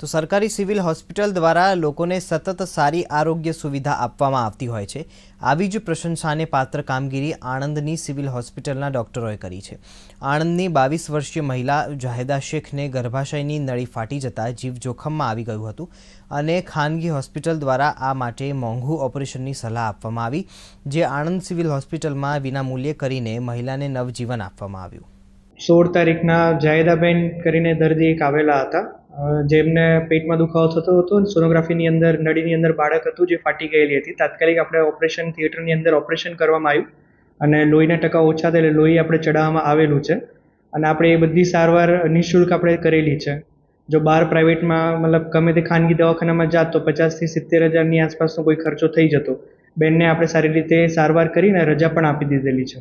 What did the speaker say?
તો સરકારી civil hospital દ્વારા લોકોને સતત સારી આરોગ્ય સુવિધા આપવામાં આવતી હોય છે આવી જ પ્રશંસાને પાત્ર કામગીરી આણંદની સિવિલ હોસ્પિટલના ડોક્ટરોએ કરી છે આણંદની બાવીસ વર્ષીય મહિલા જાહેદા શેખને ગર્ભાશયની નળી ફાટી જતાં જીવ જોખમમાં આવી ગયું હતું અને ખાનગી હોસ્પિટલ દ્વારા આ માટે મોંઘુ ઓપરેશનની સલાહ આપવામાં આવી જે આણંદ સિવિલ હોસ્પિટલમાં વિનામૂલ્યે કરીને મહિલાને નવજીવન આપવામાં આવ્યું સોળ તારીખના જાયદાબેન કરીને દર્દી એક આવેલા હતા જેમને પેટમાં દુખાવો થતો હતો સોનોગ્રાફીની અંદર નળીની અંદર બાળક હતું જે ફાટી ગયેલી હતી તાત્કાલિક આપણે ઓપરેશન થિયેટરની અંદર ઓપરેશન કરવામાં આવ્યું અને લોહીના ટકા ઓછા એટલે લોહી આપણે ચડાવવામાં આવેલું છે અને આપણે એ બધી સારવાર નિઃશુલ્ક આપણે કરેલી છે જો બહાર પ્રાઇવેટમાં મતલબ ગમે તે ખાનગી દવાખાનામાં જાત તો પચાસથી સિત્તેર હજારની આસપાસનો કોઈ ખર્ચો થઈ જતો બેનને આપણે સારી રીતે સારવાર કરીને રજા પણ આપી દીધેલી છે